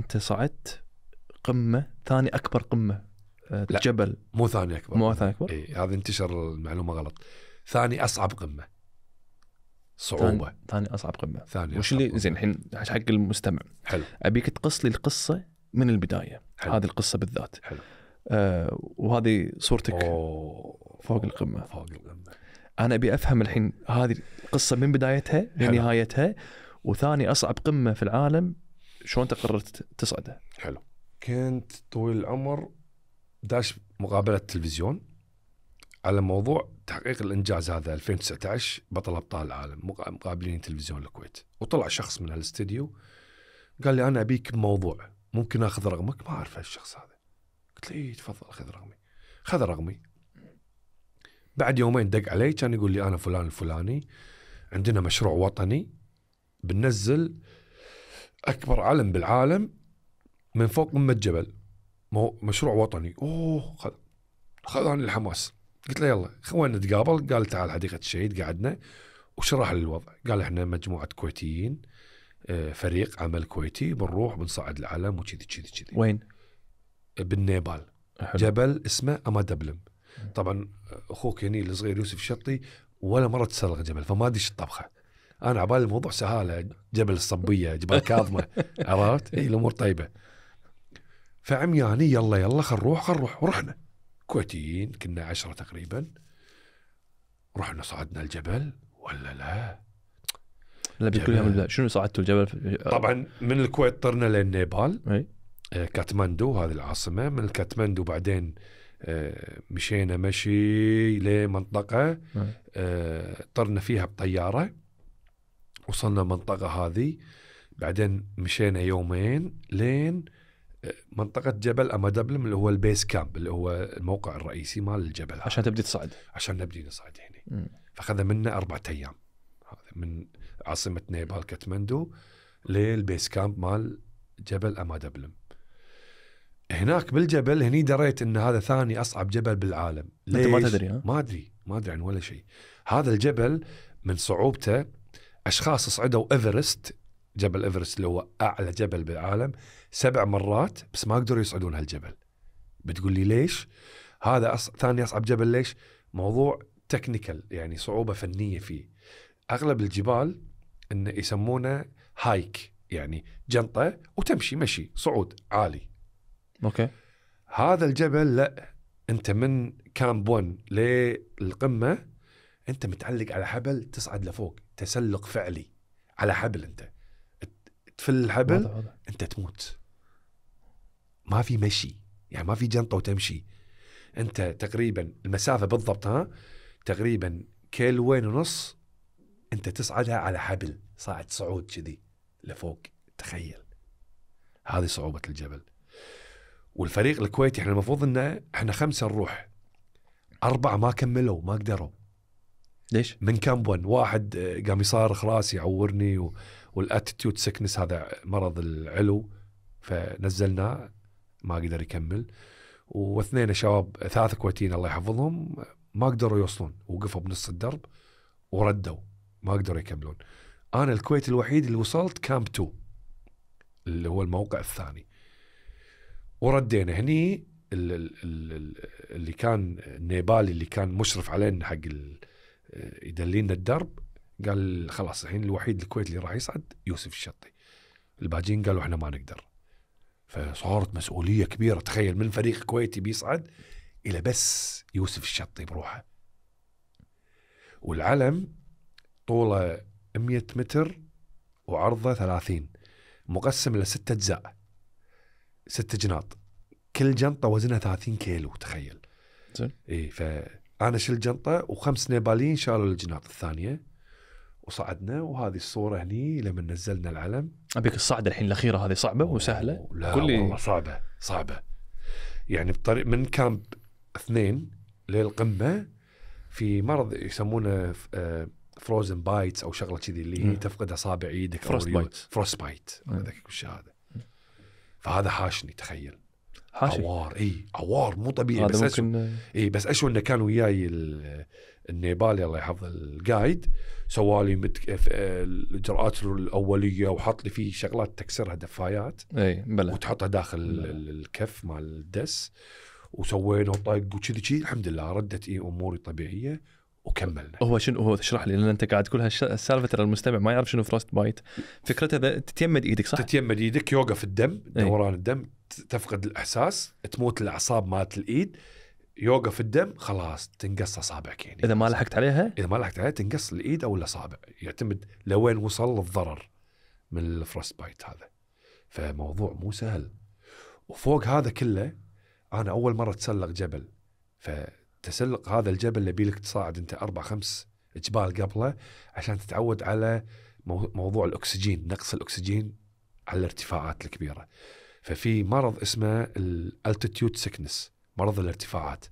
انت صعدت قمه ثاني اكبر قمه آه، لا جبل مو ثاني اكبر مو ثاني اكبر اي هذا انتشر المعلومه غلط ثاني اصعب قمه صعوبه ثاني, ثاني اصعب قمه ثاني وش اللي زين الحين حق المستمع حلو ابيك تقص لي القصه من البدايه حلو. هذه القصه بالذات حلو آه وهذه صورتك أوه. فوق القمه فوق القمه انا ابي افهم الحين هذه القصه من بدايتها لنهايتها وثاني اصعب قمه في العالم شلون انت قررت تصعده؟ حلو كنت طويل العمر داش مقابله تلفزيون على موضوع تحقيق الانجاز هذا 2019 بطل ابطال العالم مقابلين تلفزيون الكويت وطلع شخص من الاستديو قال لي انا ابيك بموضوع ممكن اخذ رقمك ما اعرف الشخص هذا قلت له اي تفضل خذ رقمي خذ رقمي بعد يومين دق علي كان يقول لي انا فلان الفلاني عندنا مشروع وطني بننزل اكبر علم بالعالم من فوق قمه جبل مشروع وطني اوه خذ خذاني الحماس قلت له يلا خلونا نتقابل قال تعال حديقه الشهيد قعدنا وشرح لي الوضع قال احنا مجموعه كويتيين آه، فريق عمل كويتي بنروح بنصعد العلم وكذي كذي كذي وين؟ بالنيبال أحب. جبل اسمه اما دبلم طبعا آه، اخوك هني الصغير يوسف شطي ولا مره تسلق جبل فما ادري الطبخه انا عبالي الموضوع سهاله جبل الصبيه جبال كاظمه عرفت؟ اي الامور طيبه فعمياني يلا يلا خل نروح خل نروح ورحنا كويتيين كنا عشرة تقريبا رحنا صعدنا الجبل ولا لا؟ لا بكل يوم شنو صعدتوا الجبل؟ طبعا من الكويت طرنا للنيبال اي آه، كاتماندو هذه العاصمة من كاتماندو بعدين آه، مشينا مشي لمنطقة آه، طرنا فيها بطيارة وصلنا المنطقه هذه بعدين مشينا يومين لين آه، منطقة جبل أمادبلم اللي هو البيس كامب اللي هو الموقع الرئيسي مال الجبل هذا. عشان تبدي تصعد عشان نبدي نصعد هنا فأخذ منا أربعة أيام هذا من عاصمة نيبال كاتمندو للبيس كامب مال جبل أمادبلم هناك بالجبل هني دريت ان هذا ثاني اصعب جبل بالعالم ليش؟ انت ما تدري ها؟ ما ادري ما ادري عن ولا شيء هذا الجبل من صعوبته اشخاص صعدوا ايفرست جبل ايفرست اللي هو اعلى جبل بالعالم سبع مرات بس ما قدروا يصعدون هالجبل بتقول لي ليش هذا أص... ثاني اصعب جبل ليش موضوع تكنيكال يعني صعوبه فنيه فيه اغلب الجبال ان يسمونه هايك يعني جنطه وتمشي مشي صعود عالي اوكي هذا الجبل لا انت من كامب 1 للقمه انت متعلق على حبل تصعد لفوق تسلق فعلي على حبل انت تفل الحبل واضح انت تموت ما في مشي يعني ما في جنطه وتمشي انت تقريبا المسافه بالضبط ها تقريبا كيلوين ونص انت تصعدها على حبل صاعد صعود كذي لفوق تخيل هذه صعوبه الجبل والفريق الكويتي احنا المفروض انه احنا خمسه نروح اربعه ما كملوا ما قدروا ليش؟ من كامب 1 واحد آه، قام يصارخ راسي يعورني و... والاتيتيود سكنس هذا مرض العلو فنزلناه ما قدر يكمل واثنين شباب ثلاثه كويتيين الله يحفظهم ما قدروا يوصلون وقفوا بنص الدرب وردوا ما قدروا يكملون انا الكويت الوحيد اللي وصلت كامب 2 اللي هو الموقع الثاني وردينا هني اللي كان النيبالي اللي كان مشرف علينا حق يدلينا آه، الدرب قال خلاص الحين الوحيد الكويت اللي راح يصعد يوسف الشطي الباجين قالوا احنا ما نقدر فصارت مسؤوليه كبيره تخيل من فريق كويتي بيصعد الى بس يوسف الشطي بروحه والعلم طوله 100 متر وعرضه 30 مقسم الى ست اجزاء ست جناط كل جنطه وزنها 30 كيلو تخيل زين اي ف انا شلت جنطه وخمس نيباليين شالوا الجناط الثانيه وصعدنا وهذه الصوره هني لما نزلنا العلم ابيك الصعد الحين الاخيره هذه صعبه وسهله لا كل والله صعبه صعبه يعني بطريق من كامب اثنين للقمه في مرض يسمونه فروزن بايتس آه، او شغله كذي اللي هي تفقد اصابع ايدك فروست بايت فروست بايت هذا فهذا حاشني تخيل حاشي عوار اي عوار مو طبيعي بس ممكن... اي بس اشو انه كان وياي النيبالي الله يحفظه الجايد سوالي مت... الاجراءات الاوليه وحط لي فيه شغلات تكسرها دفايات اي بلا وتحطها داخل بلا. الكف مال الدس وسوينا طق وكذي كذي الحمد لله ردت اي اموري طبيعيه وكملنا هو شنو هو تشرح لي لان انت قاعد تقول هالسالفه ترى المستمع ما يعرف شنو فروست بايت فكرتها تتيمد ايدك صح؟ تتيمد ايدك يوقف الدم إيه. دوران الدم تفقد الاحساس تموت الاعصاب مالت الايد يوقف الدم خلاص تنقص اصابعك يعني اذا ما لحقت عليها اذا ما لحقت عليها تنقص الايد او الاصابع يعتمد لوين وصل الضرر من الفروست بايت هذا فموضوع مو سهل وفوق هذا كله انا اول مره اتسلق جبل فتسلق هذا الجبل اللي لك تصاعد انت اربع خمس جبال قبله عشان تتعود على موضوع الاكسجين نقص الاكسجين على الارتفاعات الكبيره ففي مرض اسمه الالتيتيود سكنس مرض الارتفاعات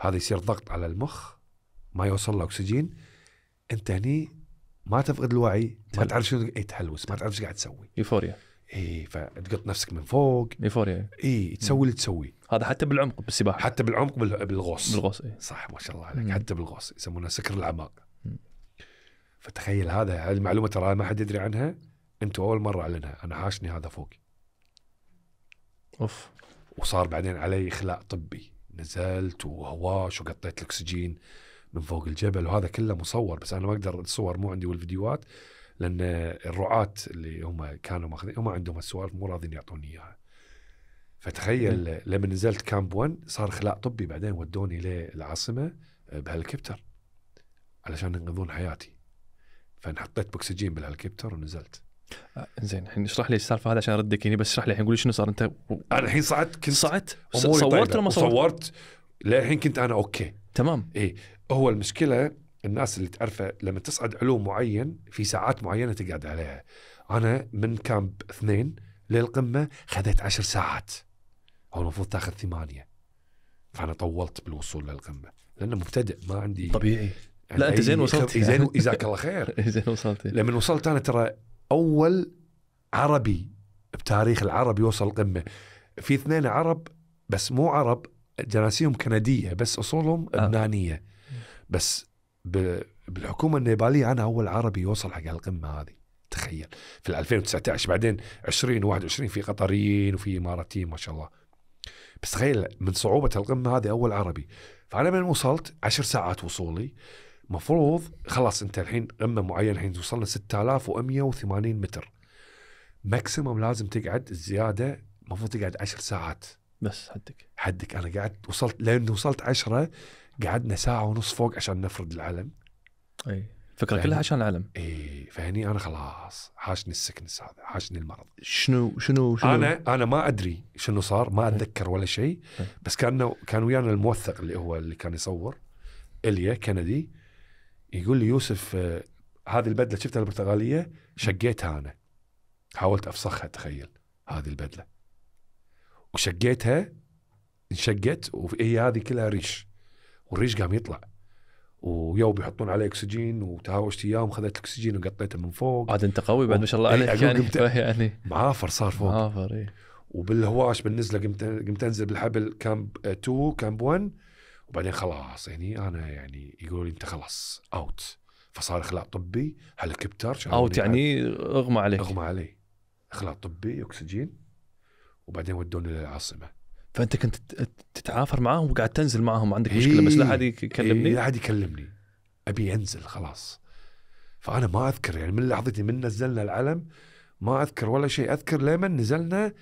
هذا يصير ضغط على المخ ما يوصل له اكسجين انت هني ما تفقد الوعي ما تعرف شنو اي تهلوس ما تعرف ايش قاعد تسوي يوفوريا اي فتقط نفسك من فوق يوفوريا اي تسوي اللي تسويه هذا حتى بالعمق بالسباحه حتى بالعمق بالغوص بالغوص اي صح ما شاء الله عليك حتى بالغوص يسمونه سكر الاعماق فتخيل هذا هذه المعلومه ترى ما حد يدري عنها انتم اول مره اعلنها انا حاشني هذا فوق اوف وصار بعدين علي اخلاء طبي نزلت وهواش وقطيت الاكسجين من فوق الجبل وهذا كله مصور بس انا ما اقدر الصور مو عندي والفيديوهات لان الرعاة اللي هم كانوا ماخذين هم عندهم السوالف مو راضين يعطوني اياها فتخيل لما نزلت كامب 1 صار خلاء طبي بعدين ودوني للعاصمه بهليكوبتر علشان ينقذون حياتي فانحطيت بوكسجين بالهليكوبتر ونزلت زين الحين اشرح لي السالفه هذه عشان اردك يعني بس اشرح لي الحين قول لي شنو صار انت انا الحين صعدت كنت صعدت صورت لما صورت صورت للحين كنت انا اوكي تمام اي هو المشكله الناس اللي تعرفه لما تصعد علوم معين في ساعات معينه تقعد عليها انا من كامب اثنين للقمه خذيت عشر ساعات هو المفروض تاخذ ثمانيه فانا طولت بالوصول للقمه لانه مبتدئ ما عندي طبيعي لا انت زين وصلت زين جزاك الله خير زين وصلت لما وصلت انا ترى اول عربي بتاريخ العرب يوصل القمه في اثنين عرب بس مو عرب جناسيهم كنديه بس اصولهم لبنانيه آه. بس بالحكومه النيباليه انا اول عربي يوصل حق القمه هذه تخيل في 2019 بعدين 20 21 في قطريين وفي اماراتيين ما شاء الله بس تخيل من صعوبه القمه هذه اول عربي فانا من وصلت 10 ساعات وصولي مفروض خلاص انت الحين قمه معينه الحين وصلنا 6180 متر ماكسيموم لازم تقعد الزياده المفروض تقعد 10 ساعات بس حدك حدك انا قعدت وصلت لان وصلت 10 قعدنا ساعه ونص فوق عشان نفرد العلم اي الفكره كلها عشان العلم اي فهني انا خلاص حاشني السكنس هذا حاشني المرض شنو شنو شنو انا انا ما ادري شنو صار ما اتذكر ولا شيء بس كان كان ويانا الموثق اللي هو اللي كان يصور اليا كندي يقول لي يوسف آه، هذه البدله شفتها البرتغاليه شقيتها انا حاولت افسخها تخيل هذه البدله وشقيتها انشقت وهي هذه كلها ريش والريش قام يطلع ويو بيحطون عليه اكسجين وتهاوشت اياهم خذيت الاكسجين وقطيته من فوق عاد انت قوي بعد ما شاء الله عليك إيه، يعني, قمت يعني معافر صار فوق معافر اي وبالهواش بالنزله قمت قمت انزل بالحبل كامب 2 كامب 1 وبعدين خلاص يعني انا يعني يقول انت خلاص اوت فصار اخلاء طبي هليكوبتر اوت يعني اغمى عليك اغمى علي اخلاء طبي اكسجين وبعدين ودوني للعاصمه فانت كنت تتعافر معاهم وقاعد تنزل معاهم عندك إيه. مشكله بس لا حد يكلمني إيه، لا حد يكلمني ابي انزل خلاص فانا ما اذكر يعني من لحظتي من نزلنا العلم ما اذكر ولا شيء اذكر لما نزلنا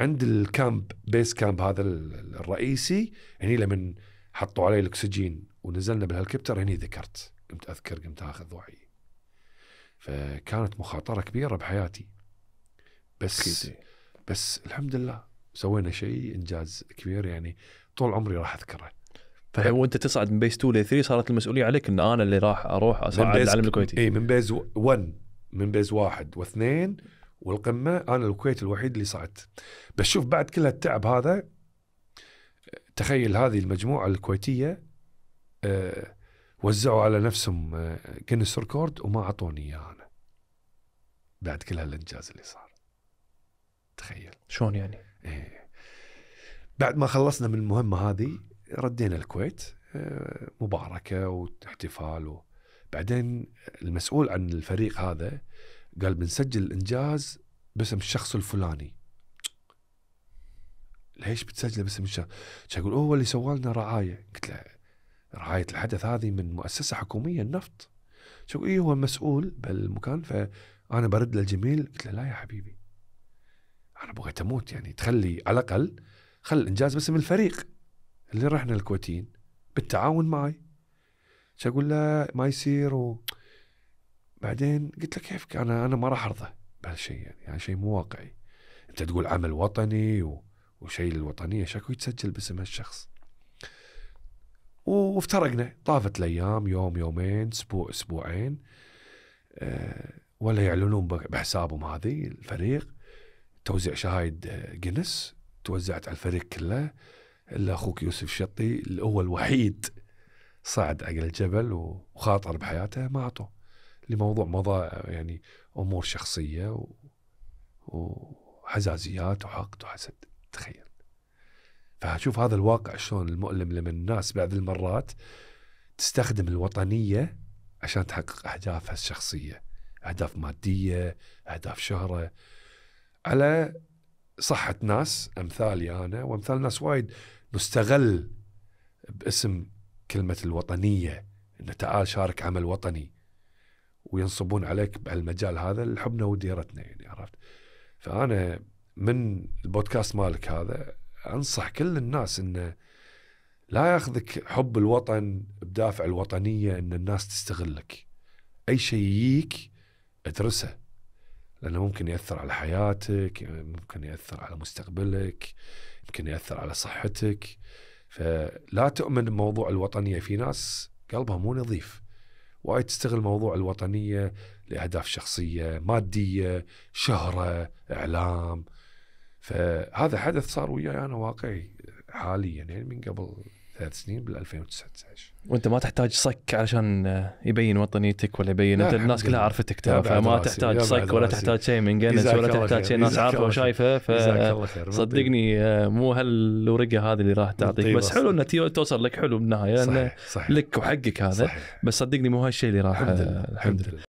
عند الكامب بيس كامب هذا الرئيسي هني يعني لما حطوا علي الاكسجين ونزلنا بالهليكوبتر هني ذكرت قمت اذكر قمت اخذ وعي فكانت مخاطره كبيره بحياتي بس كيدي. بس الحمد لله سوينا شيء انجاز كبير يعني طول عمري راح اذكره فهو وانت تصعد من بيز 2 ل 3 صارت المسؤوليه عليك ان انا اللي راح اروح اصعد العالم الكويتي اي من بيز 1 من بيز واحد واثنين والقمه انا الكويت الوحيد اللي صعدت بس شوف بعد كل التعب هذا تخيل هذه المجموعة الكويتية آه، وزعوا على نفسهم جينيس آه، ريكورد وما أعطوني إياه أنا بعد كل هالإنجاز اللي صار تخيل شلون يعني؟ إيه. بعد ما خلصنا من المهمة هذه ردينا الكويت آه، مباركة واحتفال بعدين المسؤول عن الفريق هذا قال بنسجل الإنجاز باسم الشخص الفلاني ليش بتسجله باسم الشخص اقول هو اللي سوى لنا رعايه قلت له رعايه الحدث هذه من مؤسسه حكوميه النفط شو اي هو مسؤول بالمكان فانا برد للجميل قلت له لا يا حبيبي انا بغيت اموت يعني تخلي على الاقل خل الانجاز باسم الفريق اللي رحنا الكويتين بالتعاون معي شو اقول له ما يصير و... بعدين قلت له كيف انا انا ما راح ارضى بهالشيء يعني, يعني شيء مو واقعي انت تقول عمل وطني و... وشيء للوطنيه شكو يتسجل باسم هالشخص وافترقنا طافت الايام يوم يومين اسبوع اسبوعين آه، ولا يعلنون بحسابهم هذه الفريق توزيع شهايد آه، جنس توزعت على الفريق كله الا اخوك يوسف شطي اللي هو الوحيد صعد على الجبل وخاطر بحياته ما اعطوه لموضوع مضى آه، يعني امور شخصيه وحزازيات وحقد وحسد تخيل فشوف هذا الواقع شلون المؤلم لما الناس بعض المرات تستخدم الوطنيه عشان تحقق اهدافها الشخصيه اهداف ماديه اهداف شهره على صحه ناس امثالي انا وامثال ناس وايد مستغل باسم كلمه الوطنيه انه تعال شارك عمل وطني وينصبون عليك بهالمجال هذا لحبنا وديرتنا يعني عرفت فانا من البودكاست مالك هذا انصح كل الناس انه لا ياخذك حب الوطن بدافع الوطنيه ان الناس تستغلك اي شيء يجيك ادرسه لانه ممكن ياثر على حياتك ممكن ياثر على مستقبلك ممكن ياثر على صحتك فلا تؤمن بموضوع الوطنيه في ناس قلبها مو نظيف وايد تستغل موضوع الوطنيه لاهداف شخصيه ماديه شهره اعلام فهذا حدث صار وياي انا واقعي حاليا يعني من قبل ثلاث سنين بال 2019 وانت ما تحتاج صك علشان آه، يبين وطنيتك ولا يبين انت الناس كلها عرفتك ترى فما تحتاج صك ولا تحتاج شيء من جنس ولا تحتاج شيء الناس عارفه وشايفه فصدقني آه، مو هالورقه هذه اللي راح تعطيك بس حلو انه توصل لك حلو بالنهايه لك وحقك هذا بس صدقني مو هالشيء اللي راح الحمد آه، لله